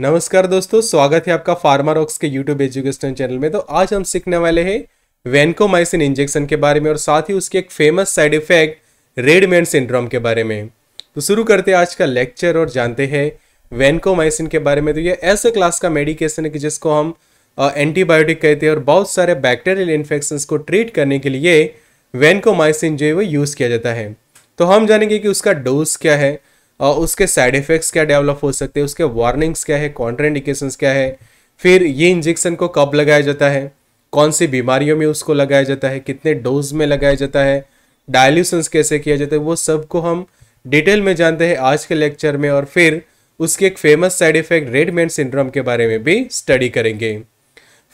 नमस्कार दोस्तों स्वागत है आपका फार्मा रॉक्स के यूट्यूब एजुकेशन चैनल में तो आज हम सीखने वाले हैं वेनकोमाइसिन इंजेक्शन के बारे में और साथ ही उसके एक famous side effect red man syndrome के बारे में तो शुरू करते हैं आज का लेक्चर और जानते हैं वेनकोमाइसिन के बारे में तो ये ऐसे क्लास का मेडिकेशन है कि जिसको हम एंटीबायोटिक कहते हैं और बहुत सारे बैक्टेरियल इन्फेक्शन को ट्रीट करने के लिए वेनकोमाइसिन जो है वो यूज़ किया जाता है तो हम जानेंगे कि उसका डोज क्या है और उसके साइड इफ़ेक्ट्स क्या डेवलप हो सकते हैं उसके वार्निंग्स क्या है कॉन्ट्राइंडिकेशन क्या है फिर ये इंजेक्शन को कब लगाया जाता है कौन सी बीमारियों में उसको लगाया जाता है कितने डोज में लगाया जाता है डायल्यूशंस कैसे किया जाता है वो सबको हम डिटेल में जानते हैं आज के लेक्चर में और फिर उसके एक famous side effect red man syndrome के बारे में भी स्टडी करेंगे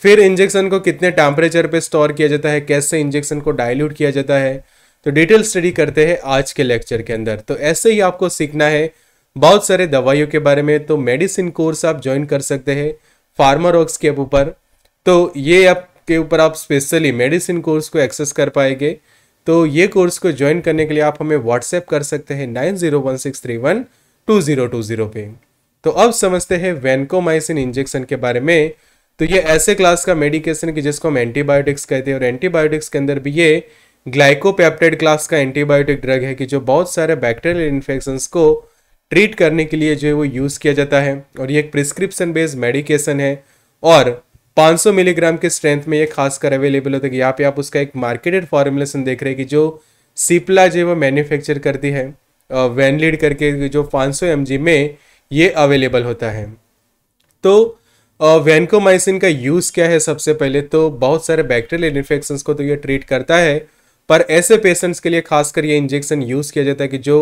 फिर इंजेक्शन को कितने टेम्परेचर पे स्टोर किया जाता है कैसे इंजेक्शन को डाइल्यूट किया जाता है तो डिटेल स्टडी करते हैं आज के लेक्चर के अंदर तो ऐसे ही आपको सीखना है बहुत सारे दवाइयों के बारे में तो मेडिसिन कोर्स आप ज्वाइन कर सकते हैं फार्मारोक्स के ऊपर तो ये आपके ऊपर आप स्पेशली मेडिसिन कोर्स को एक्सेस कर पाएंगे तो ये कोर्स को ज्वाइन करने के लिए आप हमें व्हाट्सएप कर सकते हैं nine zero one six three one two zero two zero पे तो अब समझते हैं वेनकोमाइसिन इंजेक्शन के बारे में तो ये ऐसे क्लास का मेडिकेशन कि जिसको हम एंटीबायोटिक्स कहते हैं और एंटीबायोटिक्स के अंदर भी ये ग्लाइकोपेप्टाइड क्लास का एंटीबायोटिक ड्रग है कि जो बहुत सारे बैक्टीरियल इन्फेक्शंस को ट्रीट करने के लिए जो है वो यूज़ किया जाता है और ये एक प्रिस्क्रिप्शन बेस्ड मेडिकेशन है और 500 मिलीग्राम के स्ट्रेंथ में ये खासकर अवेलेबल होता है यहाँ पे आप उसका एक मार्केटेड फॉर्मुलेशन देख रहे हैं कि जो सिप्ला जो है वो मैन्युफैक्चर करती है वैनलीड करके जो 500 सौ में ये अवेलेबल होता है तो वैनकोमाइसिन का यूज़ क्या है सबसे पहले तो बहुत सारे बैक्टीरियल इन्फेक्शंस को तो ये ट्रीट करता है पर ऐसे पेशेंट्स के लिए खासकर ये इंजेक्शन यूज़ किया जाता है कि जो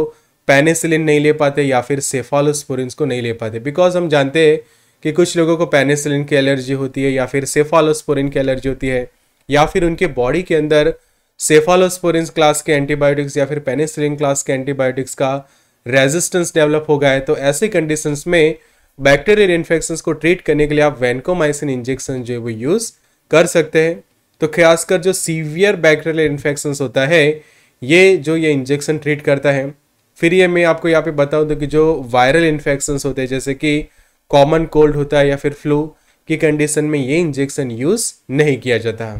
पेनिसिलिन नहीं ले पाते या फिर सेफालोस्पोरिन को नहीं ले पाते बिकॉज हम जानते हैं कि कुछ लोगों को पेनिसिलिन की एलर्जी होती है या फिर सेफालोस्पोरिन की एलर्जी होती है या फिर उनके बॉडी के अंदर सेफालोस्पोरिन क्लास के एंटीबायोटिक्स या फिर पेनिसिलिन क्लास के एंटीबायोटिक्स का रेजिस्टेंस डेवलप हो गया है तो ऐसे कंडीशंस में बैक्टीरियल इन्फेक्शंस को ट्रीट करने के लिए आप वैनकोमाइसिन इंजेक्शन जो है वो यूज़ कर सकते हैं तो खासकर जो सीवियर बैक्टेरियल इन्फेक्शन होता है ये जो ये इंजेक्शन ट्रीट करता है फिर ये मैं आपको यहाँ पे बताऊँ तो कि जो वायरल इन्फेक्शन होते हैं जैसे कि कॉमन कोल्ड होता है या फिर फ्लू की कंडीशन में ये इंजेक्शन यूज़ नहीं किया जाता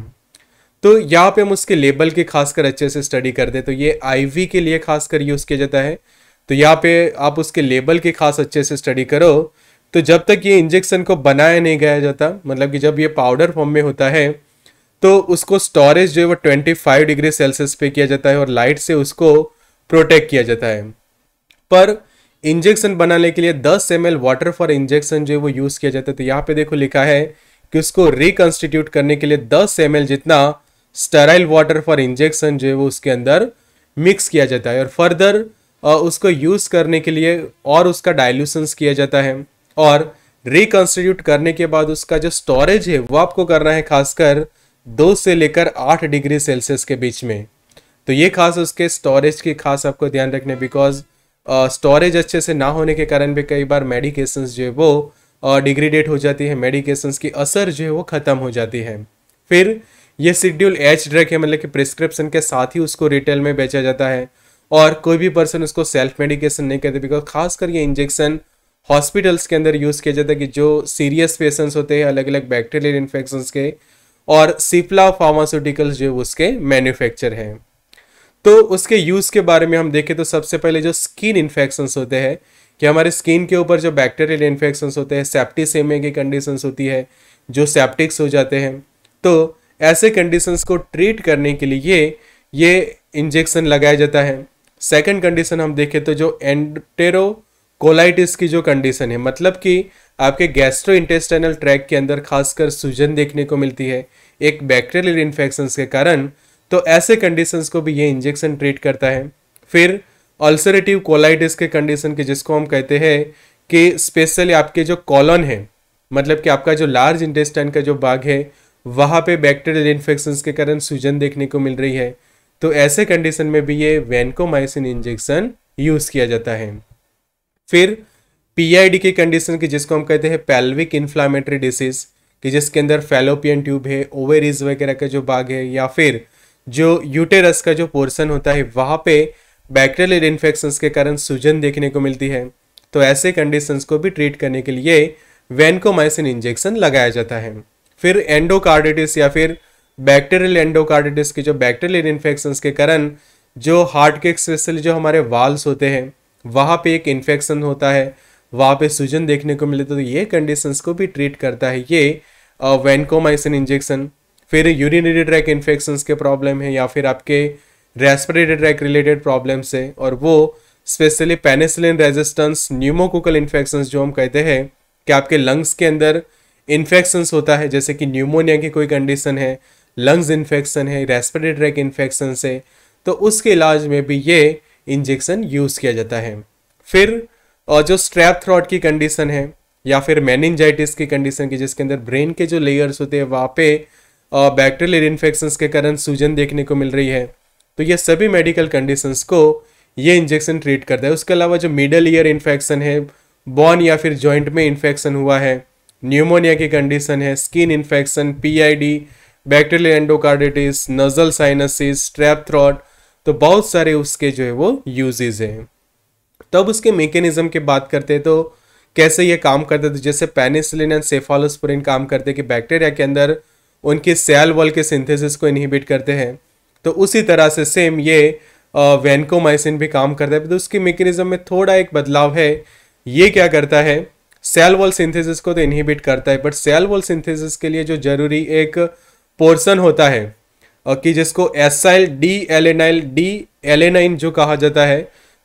तो यहाँ पे हम उसके लेबल के खासकर अच्छे से स्टडी कर दे तो ये आई के लिए खासकर यूज़ किया जाता है तो यहाँ पे आप उसके लेबल के खास अच्छे से स्टडी करो तो जब तक ये इंजेक्शन को बनाया नहीं गया जाता मतलब कि जब ये पाउडर फॉर्म में होता है तो उसको स्टोरेज जो है वो 25 डिग्री सेल्सियस पे किया जाता है और लाइट से उसको प्रोटेक्ट किया जाता है पर इंजेक्शन बनाने के लिए 10 एम वाटर फॉर इंजेक्शन जो है वो यूज़ किया जाता है तो यहाँ पे देखो लिखा है कि उसको रिकन्स्टिट्यूट करने के लिए 10 एम जितना स्टेराइल वाटर फॉर इंजेक्शन जो है वो उसके अंदर मिक्स किया जाता है और फर्दर उसको यूज़ करने के लिए और उसका डायल्यूशंस किया जाता है और रिकन्स्टिट्यूट करने के बाद उसका जो स्टोरेज है वो आपको करना है खासकर दो से लेकर आठ डिग्री सेल्सियस के बीच में तो ये खास उसके स्टोरेज की खास आपको ध्यान रखना बिकॉज स्टोरेज uh, अच्छे से ना होने के कारण भी कई बार मेडिकेशंस जो है वो डिग्रीडेट uh, हो जाती है मेडिकेशंस की असर जो है वो ख़त्म हो जाती है फिर ये शेड्यूल एच ड्रग है मतलब कि प्रिस्क्रिप्शन के साथ ही उसको रिटेल में बेचा जाता है और कोई भी पर्सन उसको सेल्फ मेडिकेशन नहीं करते बिकॉज खासकर ये इंजेक्शन हॉस्पिटल्स के अंदर यूज़ किया जाता है कि जो सीरियस पेशेंट्स होते हैं अलग अलग बैक्टीरियल इन्फेक्शंस के और सिप्ला फार्मास्यूटिकल्स जो उसके मैन्युफैक्चर हैं तो उसके यूज़ के बारे में हम देखें तो सबसे पहले जो स्किन इन्फेक्शंस होते हैं कि हमारे स्किन के ऊपर जो बैक्टीरियल इन्फेक्शंस होते हैं सेप्टिसेमे की कंडीशंस होती है जो सेप्टिक्स हो जाते हैं तो ऐसे कंडीशंस को ट्रीट करने के लिए ये इंजेक्शन लगाया जाता है सेकंड कंडीशन हम देखें तो जो एंटेरोकोलाइटिस की जो कंडीशन है मतलब कि आपके गैस्ट्रो इंटेस्टाइनल ट्रैक के अंदर खासकर सूजन देखने को मिलती है एक बैक्टीरियल इन्फेक्शंस के कारण तो ऐसे कंडीशंस को भी ये इंजेक्शन ट्रीट करता है फिर अल्सरेटिव कोलाइटिस के कंडीशन के जिसको हम कहते हैं कि स्पेशली आपके जो कॉलन है मतलब कि आपका जो लार्ज इंटेस्टाइन का जो बाघ है वहाँ पे बैक्टीरियल इन्फेक्शंस के कारण सूजन देखने को मिल रही है तो ऐसे कंडीशन में भी ये वैनकोमाइसिन इंजेक्शन यूज़ किया जाता है फिर पीआईडी की कंडीशन की जिसको हम कहते हैं पेल्विक इन्फ्लामेटरी डिसीज कि जिसके अंदर फेलोपियन ट्यूब है ओवेरिज वगैरह का जो बाग है या फिर जो यूटेरस का जो पोर्सन होता है वहाँ पे बैक्टेरियल इन्फेक्शंस के कारण सूजन देखने को मिलती है तो ऐसे कंडीशंस को भी ट्रीट करने के लिए वैनकोमाइसिन इंजेक्शन लगाया जाता है फिर एंडोकार्डिटिस या फिर बैक्टेरियल एंडोकार्डिटिस के जो बैक्टेरियल इन्फेक्शंस के कारण जो हार्ट के स्पेशली जो हमारे वाल्स होते हैं वहाँ पे एक इन्फेक्शन होता है वहाँ पे सूजन देखने को मिले तो ये कंडीशंस को भी ट्रीट करता है ये वैनकोमाइसिन इंजेक्शन फिर यूरिनरी ट्रैक इन्फेक्शंस के प्रॉब्लम है या फिर आपके रेस्परेटरी ट्रैक रिलेटेड प्रॉब्लम्स है और वो specially penicillin resistance pneumococcal infection जो हम कहते हैं कि आपके लंग्स के अंदर इन्फेक्शंस होता है जैसे कि न्यूमोनिया की कोई कंडीशन है लंग्स इन्फेक्शन है रेस्परेटरी ट्रैक इन्फेक्शन है तो उसके इलाज में भी ये इंजेक्शन यूज़ किया जाता है फिर और जो स्ट्रैप थ्रॉट की कंडीशन है या फिर मैनिंजाइटिस की कंडीशन की जिसके अंदर ब्रेन के जो लेयर्स होते हैं वहाँ पे बैक्टीरियल इन्फेक्शंस के कारण सूजन देखने को मिल रही है तो ये सभी मेडिकल कंडीशंस को ये इंजेक्शन ट्रीट करता है उसके अलावा जो मिडल ईयर इन्फेक्शन है बॉन या फिर जॉइंट में इन्फेक्शन हुआ है न्यूमोनिया की कंडीशन है skin infection PID bacterial endocarditis nasal sinusitis strep throat तो बहुत सारे उसके जो है वो यूजेज हैं तब उसके मेकेनिज्म की बात करते हैं तो कैसे ये काम करते थे जैसे पेनिसिलिन एंड सेफालोस्पोरिन काम करते कि बैक्टीरिया के अंदर उनके सेल वॉल के सिंथेसिस को इनहिबिट करते हैं तो उसी तरह से सेम ये वैनकोमाइसिन भी काम करता है तो उसकी मेकेनिज्म में थोड़ा एक बदलाव है ये क्या करता है सेल वॉल सिंथेसिस को तो इनहिबिट करता है बट सेल वॉल सिंथेसिस के लिए जो जरूरी एक पोर्सन होता है कि जिसको acyl D alanyl D alanine जो कहा जाता है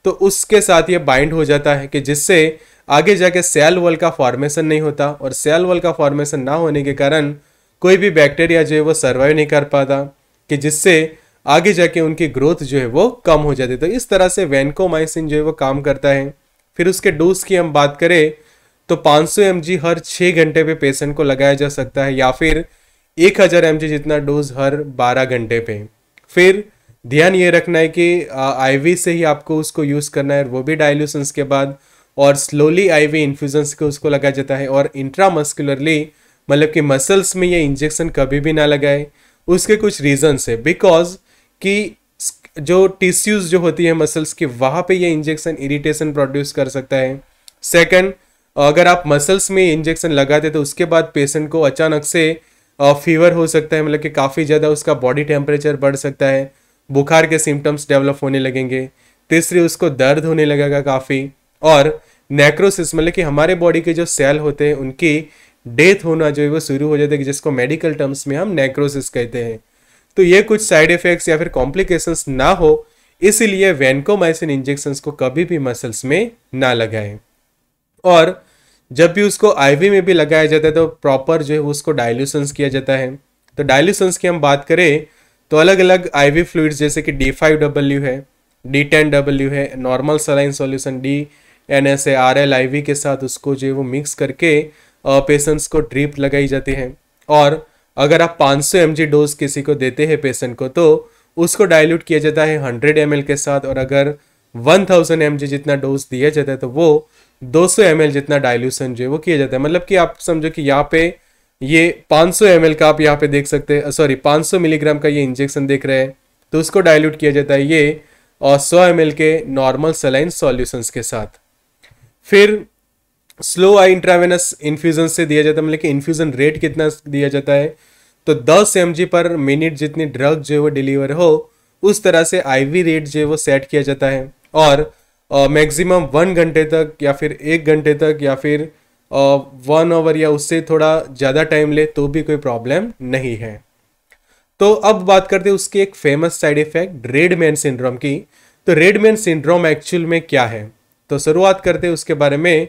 तो उसके साथ ये बाइंड हो जाता है कि जिससे आगे जाके सेल वॉल का फॉर्मेशन नहीं होता और सेल वॉल का फॉर्मेशन ना होने के कारण कोई भी बैक्टीरिया जो है वो सर्वाइव नहीं कर पाता कि जिससे आगे जाके उनकी ग्रोथ जो है वो कम हो जाती तो इस तरह से वैनकोमाइसिन जो है वो काम करता है फिर उसके डोज की हम बात करें तो 500 सौ हर छः घंटे पे पेशेंट को लगाया जा सकता है या फिर 1000 हज़ार जितना डोज हर 12 घंटे पे फिर ध्यान ये रखना है कि आईवी से ही आपको उसको यूज़ करना है वो भी डायल्यूशंस के बाद और स्लोली आईवी इन्फ्यूजन्स को उसको लगाया जाता है और इंट्रामस्कुलरली मतलब कि मसल्स में ये इंजेक्शन कभी भी ना लगाए उसके कुछ रीजन्स है बिकॉज कि जो टिश्यूज़ जो होती है मसल्स की वहाँ पे ये इंजेक्शन इरिटेशन प्रोड्यूस कर सकता है सेकंड अगर आप मसल्स में इंजेक्शन लगाते तो उसके बाद पेशेंट को अचानक से फीवर हो सकता है मतलब कि काफ़ी ज़्यादा उसका बॉडी टेम्परेचर बढ़ सकता है बुखार के सिम्टम्स डेवलप होने लगेंगे तीसरी उसको दर्द होने लगेगा काफ़ी और नेक्रोसिस मतलब कि हमारे बॉडी के जो सेल होते हैं उनकी डेथ होना जो है वो शुरू हो जाता है जिसको मेडिकल टर्म्स में हम नेक्रोसिस कहते हैं तो ये कुछ साइड इफ़ेक्ट्स या फिर कॉम्प्लिकेशंस ना हो इसीलिए वैनकोमाइसिन इंजेक्शंस को कभी भी मसल्स में ना लगाएं और जब भी उसको आईवी में भी लगाया जाता है तो प्रॉपर जो है उसको डायल्यूशंस किया जाता है तो डायल्यूशंस की हम बात करें तो अलग अलग आई वी फ्लूड्स जैसे कि डी फाइव डब्ल्यू है डी टेन डब्ल्यू है normal saline solution D N S A R L I V के साथ उसको जो है वो मिक्स करके पेशेंट्स को ड्रिप लगाई जाती है और अगर आप 500 सौ एम जी डोज किसी को देते हैं पेशेंट को तो उसको डायल्यूट किया जाता है 100 एम एल के साथ और अगर 1000 थाउजेंड एम जी जितना डोज दिया जाता है तो वो 200 सौ एम एल जितना डायल्यूशन जो है वो किया जाता है मतलब कि आप समझो कि यहाँ पे ये 500 सौ का आप यहाँ पे देख सकते हैं सॉरी 500 मिलीग्राम का ये इंजेक्शन देख रहे हैं तो उसको डाइल्यूट किया जाता है ये और 100 एम के नॉर्मल सलाइन सॉल्यूशंस के साथ फिर स्लो आई इंट्रावेनस इन्फ्यूज़न से दिया जाता है मतलब कि इन्फ्यूज़न रेट कितना दिया जाता है तो 10 एम पर मिनट जितनी ड्रग जो है वो डिलीवर हो उस तरह से आई रेट जो है वो सेट किया जाता है और मैक्सिमम वन घंटे तक या फिर एक घंटे तक या फिर वन आवर या उससे थोड़ा ज़्यादा टाइम ले तो भी कोई प्रॉब्लम नहीं है तो अब बात करते हैं उसके एक famous side effect red man syndrome की तो रेडमैन सिंड्रोम एक्चुअल में क्या है तो शुरुआत करते हैं उसके बारे में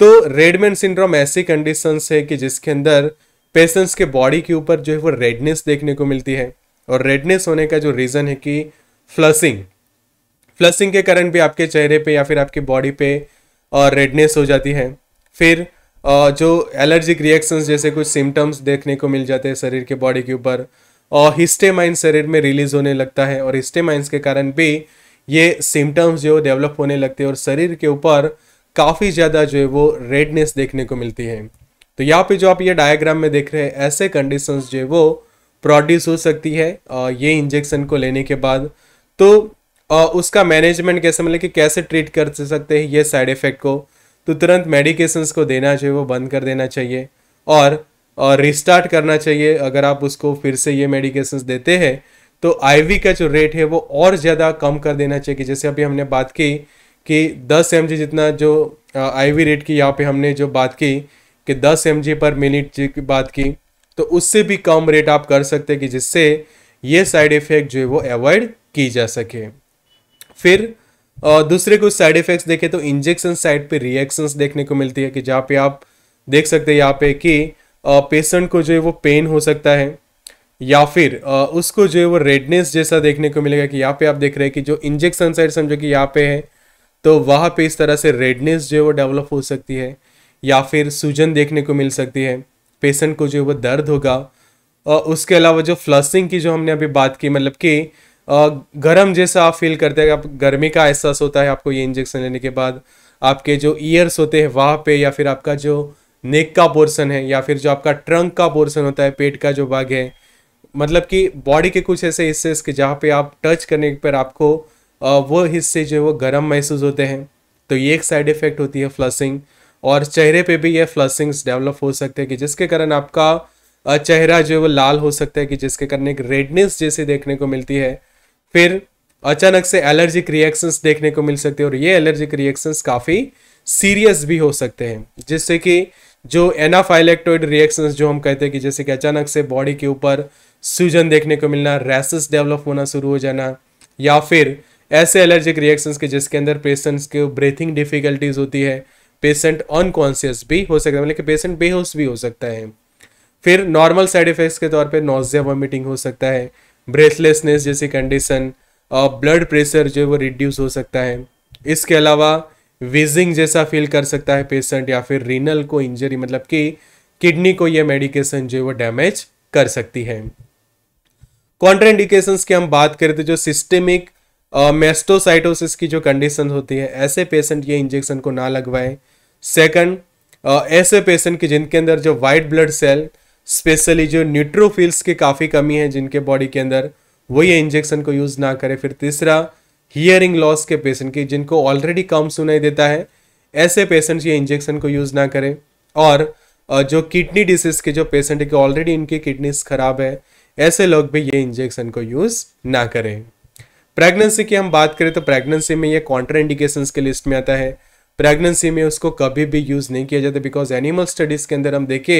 तो रेडमैन सिंड्रोम ऐसी कंडीशन है कि जिसके अंदर पेशेंट्स के बॉडी के ऊपर जो है वो रेडनेस देखने को मिलती है और रेडनेस होने का जो रीज़न है कि फ्लसिंग फ्लसिंग के कारण भी आपके चेहरे पे या फिर आपकी बॉडी पे और रेडनेस हो जाती है फिर जो एलर्जिक रिएक्शंस जैसे कुछ सिम्टम्स देखने को मिल जाते हैं शरीर के बॉडी के ऊपर और हिस्टेमाइन शरीर में रिलीज होने लगता है और हिस्टेमाइंस के कारण भी ये सिम्टम्स जो डेवलप होने लगते हैं और शरीर के ऊपर काफ़ी ज़्यादा जो है वो रेडनेस देखने को मिलती है तो यहाँ पे जो आप ये डायग्राम में देख रहे हैं ऐसे कंडीशंस जो है वो प्रोड्यूस हो सकती है ये इंजेक्शन को लेने के बाद तो उसका मैनेजमेंट कैसे मतलब कि कैसे ट्रीट कर सकते हैं ये साइड इफ़ेक्ट को तो तुरंत मेडिकेशंस को देना चाहिए वो बंद कर देना चाहिए और और रिस्टार्ट करना चाहिए अगर आप उसको फिर से ये मेडिकेशंस देते हैं तो आईवी का जो रेट है वो और ज़्यादा कम कर देना चाहिए कि जैसे अभी हमने बात की कि 10 एम जितना जो आईवी रेट की यहाँ पे हमने जो बात की कि 10 एम पर मिनट की बात की तो उससे भी कम रेट आप कर सकते हैं कि जिससे ये साइड इफ़ेक्ट जो है वो अवॉइड की जा सके फिर और दूसरे कुछ साइड इफेक्ट्स देखें तो इंजेक्शन साइड पे रिएक्शंस देखने को मिलती है कि जहाँ पे आप देख सकते हैं यहाँ पे कि पेशेंट को जो है वो पेन हो सकता है या फिर उसको जो है वो रेडनेस जैसा देखने को मिलेगा कि यहाँ पे आप देख रहे हैं कि जो इंजेक्शन साइड समझो कि यहाँ पे है तो वहाँ पे इस तरह से रेडनेस जो है वो डेवलप हो सकती है या फिर सूजन देखने को मिल सकती है पेशेंट को जो है वो दर्द होगा और उसके अलावा जो फ्लसिंग की जो हमने अभी बात की मतलब कि गर्म जैसा आप फील करते हैं आप गर्मी का एहसास होता है आपको ये इंजेक्शन लेने के बाद आपके जो ईयर्स होते हैं वहाँ पे या फिर आपका जो नेक का पोर्सन है या फिर जो आपका ट्रंक का पोर्सन होता है पेट का जो भाग है मतलब कि बॉडी के कुछ ऐसे हिस्से इसके जहाँ पे आप टच करने पर आपको वो हिस्से जो है वो गर्म महसूस होते हैं तो ये एक साइड इफ़ेक्ट होती है फ्लसिंग और चेहरे पे भी ये फ्लसिंग्स डेवलप हो सकते हैं कि जिसके कारण आपका चेहरा जो है वो लाल हो सकता है कि जिसके कारण एक रेडनेस जैसे देखने को मिलती है फिर अचानक से एलर्जिक रिएक्शंस देखने को मिल सकते हैं और ये एलर्जिक रिएक्शंस काफ़ी सीरियस भी हो सकते हैं जिससे कि जो एनाफाइलेक्टोइड रिएक्शंस जो हम कहते हैं कि जैसे कि अचानक से बॉडी के ऊपर सूजन देखने को मिलना रैसेस डेवलप होना शुरू हो जाना या फिर ऐसे एलर्जिक रिएक्शंस के जिसके अंदर पेशेंट्स के ब्रीथिंग डिफिकल्टीज होती है पेशेंट अनकॉन्सियस भी हो सकता है मतलब कि पेशेंट बेहोश भी हो सकता है फिर नॉर्मल साइड इफेक्ट्स के तौर पर नोजिया वॉमिटिंग हो सकता है ब्रेथलेसनेस जैसी कंडीशन और ब्लड प्रेशर जो है वो रिड्यूस हो सकता है इसके अलावा विजिंग जैसा फील कर सकता है पेशेंट या फिर रीनल को इंजरी मतलब कि किडनी को यह मेडिकेशन जो है वो डैमेज कर सकती है कॉन्ट्राइंडिकेशंस की हम बात करें तो जो सिस्टेमिक मेस्टोसाइटोसिस की जो कंडीशन होती है ऐसे पेशेंट ये इंजेक्शन को ना लगवाएं सेकंड ऐसे पेशेंट की जिनके अंदर जो वाइट ब्लड सेल स्पेशली जो न्यूट्रोफिल्स की काफ़ी कमी है जिनके बॉडी के अंदर वो ये इंजेक्शन को यूज़ ना करें फिर तीसरा हियरिंग लॉस के पेशेंट की जिनको ऑलरेडी कम सुनाई देता है ऐसे पेशेंट्स ये इंजेक्शन को यूज़ ना करें और जो किडनी डिसीज़ के जो पेशेंट के ऑलरेडी इनकी किडनीज ख़राब है ऐसे लोग भी ये इंजेक्शन को यूज़ ना करें प्रेगनेंसी की हम बात करें तो प्रेगनेंसी में ये कॉन्ट्रा इंडिकेशन के लिस्ट में आता है प्रेगनेंसी में उसको कभी भी यूज़ नहीं किया जाता बिकॉज एनिमल स्टडीज़ के अंदर हम देखें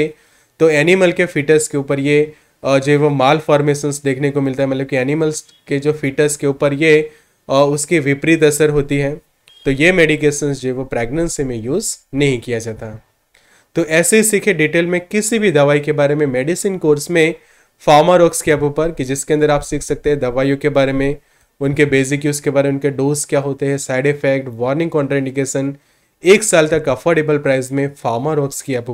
तो एनिमल के फिटस के ऊपर ये जो वो माल फॉर्मेशंस देखने को मिलता है मतलब कि एनिमल्स के जो फिटस के ऊपर ये उसकी विपरीत असर होती है तो ये मेडिकेशन जो वो प्रेगनेंसी में यूज़ नहीं किया जाता तो ऐसे ही सीखे डिटेल में किसी भी दवाई के बारे में मेडिसिन कोर्स में फार्मारोक्स के ऐप कि जिसके अंदर आप सीख सकते हैं दवाइयों के बारे में उनके बेसिक यूज़ के बारे में उनके डोज क्या होते हैं साइड इफेक्ट वार्निंग कॉन्ट्राइंडिकेशन एक साल तक अफोर्डेबल प्राइस में फार्मारोक्स के ऐप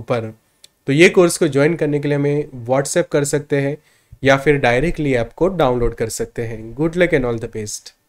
तो ये कोर्स को ज्वाइन करने के लिए हमें व्हाट्सएप कर सकते हैं या फिर डायरेक्टली ऐप को डाउनलोड कर सकते हैं good luck and all the best